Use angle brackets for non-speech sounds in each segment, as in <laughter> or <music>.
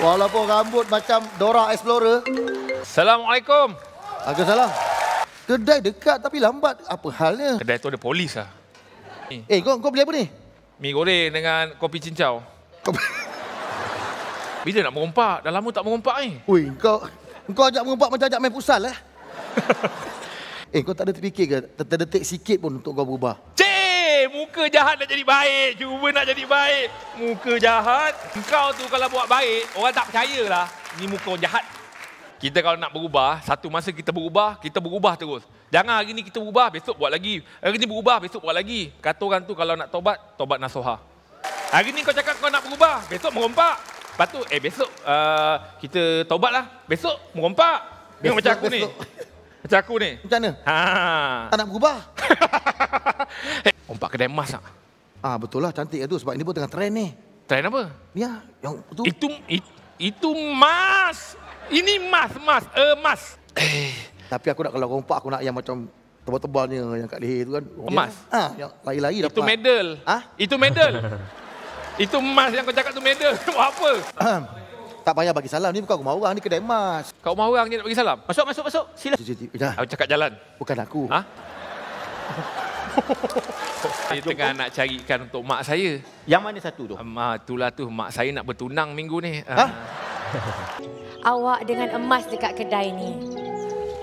Walaupun rambut macam Dora Explorer. Assalamualaikum. salah. Kedai dekat tapi lambat. Apa halnya? Kedai tu ada polis lah. Eh, kau, kau beli apa ni? Mi goreng dengan kopi cincau. Kopi... <laughs> Bila nak merompak? Dah lama tak merompak ni. Eh? Ui, kau, kau ajak merompak macam ajak main pusal lah. Eh? <laughs> eh, kau tak ada terfikir ke? Terdetik sikit pun untuk kau berubah. Cik! muka jahat nak jadi baik. Cuba nak jadi baik. Muka jahat. Kau tu kalau buat baik, orang tak percayalah. Ni muka jahat. Kita kalau nak berubah, satu masa kita berubah, kita berubah terus. Jangan hari ni kita berubah, besok buat lagi. Hari ni berubah, besok buat lagi. Kata orang tu kalau nak tobat, tobat nasoha. Hari ni kau cakap kau nak berubah, besok merompak. Lepas tu, eh besok uh, kita tobatlah. Besok merompak. Besok macam aku besok. ni. Macam aku ni. Macam mana? Ha. Tak nak berubah. <laughs> Om empat kedai emas ah. Ah betul lah cantik lah tu sebab ini pun tengah trend ni. Trend apa? Ya, yang tu. Itu it, itu emas. Ini emas, emas, eh, emas. Eh, tapi aku nak kalau rompak aku nak yang macam tebal-tebalnya yang kat leher tu kan. Emas. Oh, ah, ha, yang lari-lari dapat. Itu medal. Ah, ha? Itu medal. itu emas yang kau cakap tu medal. <laughs> Buat apa? tak payah bagi salam ni bukan rumah orang ni kedai emas. Kau rumah orang ni nak bagi salam. Masuk masuk masuk. Sila. Aku cakap jalan. Bukan aku. Ha? <laughs> saya tengah nak carikan untuk mak saya. Yang mana satu tu? Um, itulah tu mak saya nak bertunang minggu ni. Ha? <laughs> Awak dengan emas dekat kedai ni.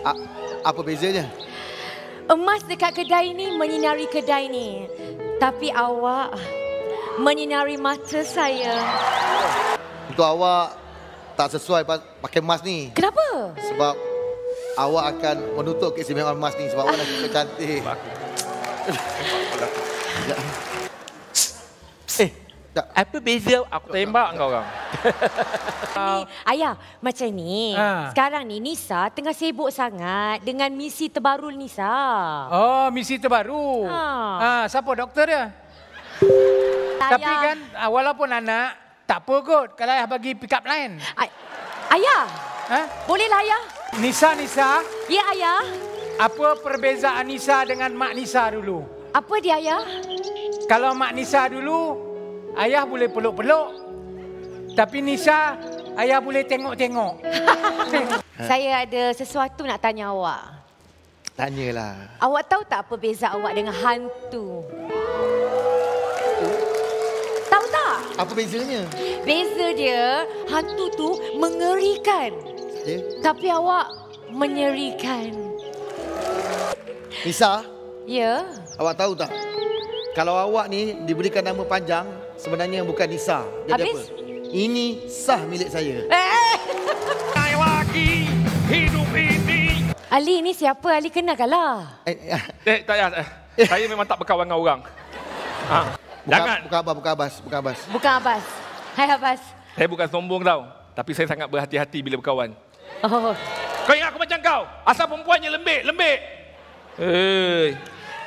A apa bezanya? Emas dekat kedai ni menyinari kedai ni. Tapi awak menyinari mata saya. Untuk awak tak sesuai pakai emas ni. Kenapa? Sebab awak akan menutup keistimewaan emas ni sebab awak dah cantik eh, apa beza aku tembak kau orang? Ini, ayah, macam ni. Ha. Sekarang ni Nisa tengah sibuk sangat dengan misi terbaru Nisa. Oh, misi terbaru. Ha. Ha, siapa doktor dia? Ayah. Tapi kan ah, walaupun anak, tak apa kot kalau ayah bagi pick up line. Ay ayah, ha? bolehlah ayah. Nisa, Nisa. Ya, ayah. Apa perbezaan Nisa dengan Mak Nisa dulu? Apa dia, Ayah? Kalau Mak Nisa dulu, Ayah boleh peluk-peluk. Tapi Nisa, Ayah boleh tengok-tengok. <laughs> Saya ada sesuatu nak tanya awak. Tanyalah. Awak tahu tak apa beza awak dengan hantu? Tahu tak? Apa bezanya? Beza dia, hantu tu mengerikan. Yeah. Tapi awak menyerikan. Nisa. Ya. Awak tahu tak? Kalau awak ni diberikan nama panjang, sebenarnya yang bukan Nisa. Dia Habis? apa? Ini sah milik saya. Eh. Ali ini siapa? Ali kena kalah. Eh, eh, ah. eh, tak payah. Eh, eh. Saya memang tak berkawan dengan orang. <laughs> Ha. Buka, Jangan. Bukan Abah, bukan Abas. Bukan Abas. Bukan Abas. Hai Abas. Saya bukan sombong tau. Tapi saya sangat berhati-hati bila berkawan. Oh. Kau ingat aku macam kau? Asal perempuan yang lembek. lembik. Eh,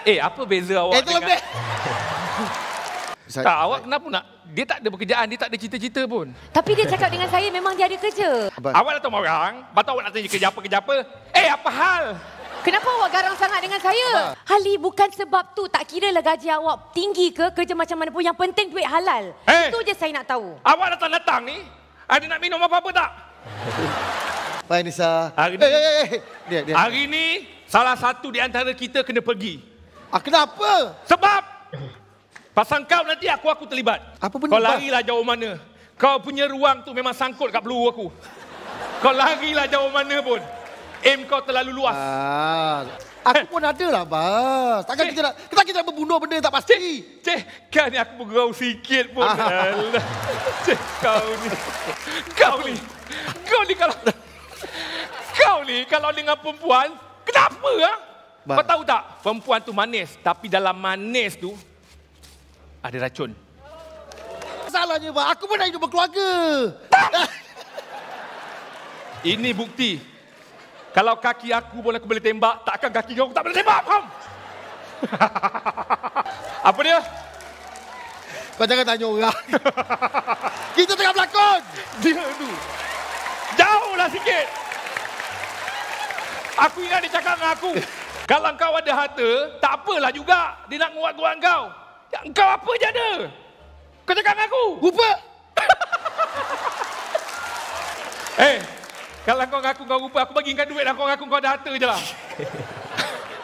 eh apa beza awak eh, dengan... Eh, terlebih. <laughs> tak, awak kenapa nak... Dia tak ada pekerjaan, dia tak ada cita-cita pun. Tapi dia cakap dengan saya memang dia ada kerja. Abang. Awak datang orang, patut awak nak tanya kerja apa-kerja apa. Eh, apa hal? Kenapa awak garang sangat dengan saya? Hali bukan sebab tu. Tak kira lah gaji awak tinggi ke kerja macam mana pun. Yang penting duit halal. Hey, eh! Itu je saya nak tahu. Awak datang-datang ni. Ada nak minum apa-apa tak? Fine, Nisa. Hari ni. Hey, eh, eh, hey, hey. Dia, dia. Hari ni Salah satu di antara kita kena pergi. Ah, kenapa? Sebab pasang kau nanti aku aku terlibat. Apa pun kau larilah jauh mana. Kau punya ruang tu memang sangkut kat peluru aku. Kau larilah jauh mana pun. Aim kau terlalu luas. Ah, aku pun ada lah, Bas. Takkan cik. kita nak, kita, kita nak membunuh benda tak pasti. Cik, kau ni aku bergurau sikit pun. Ah. Cik, kau ni. Kau ni. Kau ni kalau... Kau ni kalau dengan perempuan, Kenapa? Ha? Ah? Ba- tahu tak, perempuan tu manis. Tapi dalam manis tu, ada racun. Salahnya, Pak. Aku pun nak hidup berkeluarga. Ini bukti. Kalau kaki aku pun aku boleh tembak, takkan kaki kau tak boleh tembak, faham? <laughs> Apa dia? Kau jangan tanya orang. Kita tengah berlakon. Dia tu. Jauhlah sikit. Aku ingat dia cakap dengan aku. Kalau kau ada harta, tak apalah juga. Dia nak nguat gua kau. Ya, kau apa je ada? Kau cakap dengan aku. Rupa. <laughs> eh, kalau kau ngaku kau rupa, aku bagi kau duit lah. Kau ngaku kau ada harta je lah. <laughs>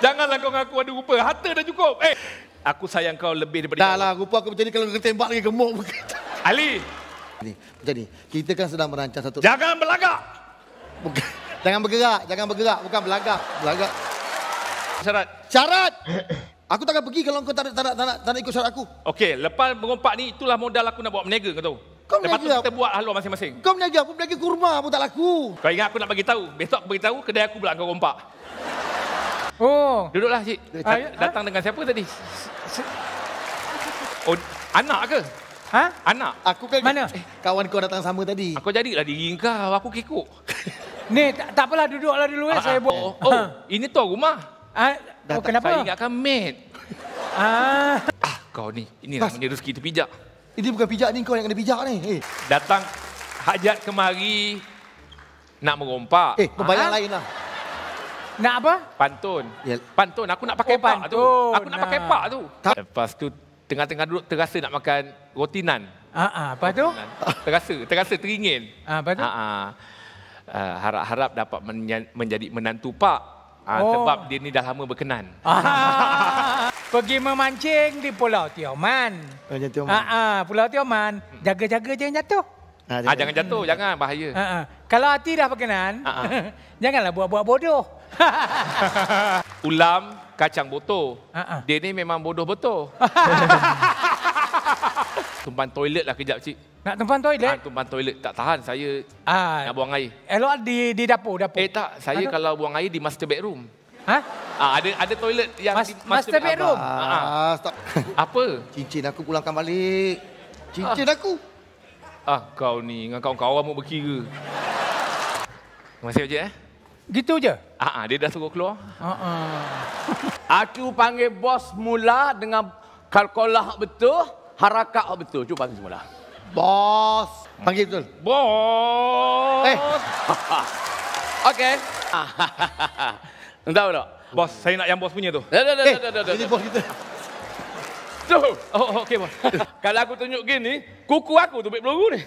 Janganlah kau ngaku ada rupa. Harta dah cukup. Eh, aku sayang kau lebih daripada Dahlah, kau. Dah rupa aku macam ni kalau kau tembak lagi gemuk. Ali. Ini, macam ni, kita kan sedang merancang satu... Jangan berlagak. Bukan. Jangan bergerak, jangan bergerak. Bukan belagak, belagak. Syarat. Syarat. Aku tak akan pergi kalau kau tak nak, tak nak, tak nak, tak nak ikut syarat aku. Okey, lepas mengumpat ni, itulah modal aku nak buat meniaga kau tahu. Kau Lepas tu kita buat haluan masing-masing. Kau meniaga, aku meniaga kurma pun tak laku. Kau ingat aku nak bagi tahu? Besok aku bagi kedai aku pula kau rompak. Oh. Duduklah cik. Ah, Datang dengan siapa tadi? Oh, anak ke? Ha? Anak. Aku kan Mana? kawan kau datang sama tadi. Aku jadilah diri kau. Aku kekok. Ni tak, tak apalah duduklah dulu eh ah, ah. saya buat. Oh, oh ha. ini tu rumah. Ah, oh, kenapa? Saya ingat kan mate. Ah. ah kau ni. Ini nak menyeru sikit pijak. Ini bukan pijak ni kau yang kena pijak ni. Hey. Eh. Datang hajat kemari nak merompak. Eh, pembayar ah. lain lah. Nak apa? Pantun. Yeah. Pantun. Aku nak pakai oh, pak tu. Aku nak nah. pakai pak tu. Lepas tu tengah-tengah duduk terasa nak makan roti nan. Ah, uh, ah, uh, apa tu? Terasa, terasa teringin. Ah, apa tu? Ah, ah uh, harap-harap dapat menjadi menantu pak uh, oh. sebab dia ni dah lama berkenan. Ah. <laughs> Pergi memancing di Pulau Tioman. Oh, Pulau Tioman. Ah, Pulau Tioman. Jaga-jaga jangan jatuh. Ha, jaga. ha, jangan jatuh, hmm. jangan bahaya. Ha, ha. Kalau hati dah berkenan, ha, ha. <laughs> janganlah buat-buat bodoh. <laughs> Ulam kacang botol. Ha, ha. Dia ni memang bodoh betul tumpang toilet lah kejap cik. Nak tumpang toilet? Nak ah, tumpang toilet. Tak tahan saya ah. nak buang air. Elok di di dapur, dapur. Eh tak, saya Aduh. kalau buang air di master bedroom. Hah? Ah, ada ada toilet yang Mas, di master, master bedroom. Ah, ah. ah. <laughs> Apa? Cincin aku pulangkan balik. Cincin ah. aku. Ah, kau ni dengan kawan-kawan mau berkira. Masih kasih, Eh? Gitu je? Ah, ah, dia dah suruh keluar. Ah, ah. aku panggil bos mula dengan kalkolah betul harakat oh, betul. Cuba panggil semula. Bos. Panggil betul. Bos. Eh. <laughs> Okey. <laughs> Entah tak? Bos, saya nak yang bos punya tu. Eh, dah, dah, Ini bos kita. Tu. Oh, oh, okey bos. <laughs> Kalau aku tunjuk gini, kuku aku tu baik peluru ni.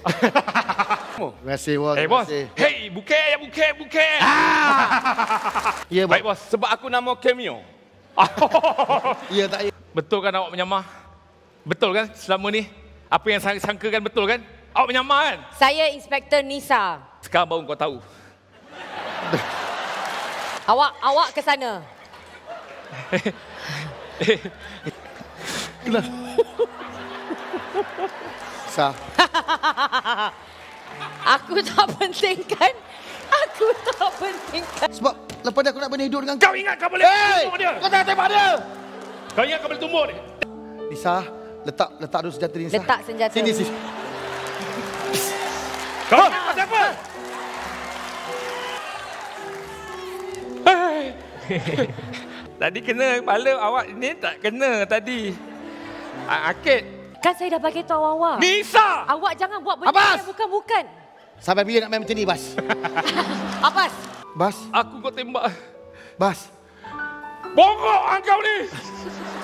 Oh, terima kasih bos. Hey eh, bos. Hey, buka ya buke buke. Ah. ya, bos. Baik bos, sebab aku nama kemio. ya tak ya. Betul kan awak menyamah? Betul kan selama ni? Apa yang saya sangkakan betul kan? Awak menyamar kan? Saya Inspektor Nisa. Sekarang baru kau tahu. <laughs> awak awak ke sana. <laughs> Kena. Sa. <laughs> aku tak pentingkan. Aku tak pentingkan. Sebab lepas ni aku nak berhidup dengan kau. Kau ingat kau boleh hey! tumbuk dia? Kau tak tembak dia. Kau ingat kau boleh tumbuk dia? Nisa letak letak dulu senjata ni. Letak senjata. Sini sini. Kau siapa? <laughs> Tadi kena kepala awak ni tak kena tadi. Akit. Kan saya dah bagi tahu awak-awak. Nisa! Awak jangan buat benda yang bukan-bukan. Sampai bila nak main macam ni, Bas? <laughs> Abbas! Bas? Aku kau tembak. Bas? Bongok kau ni!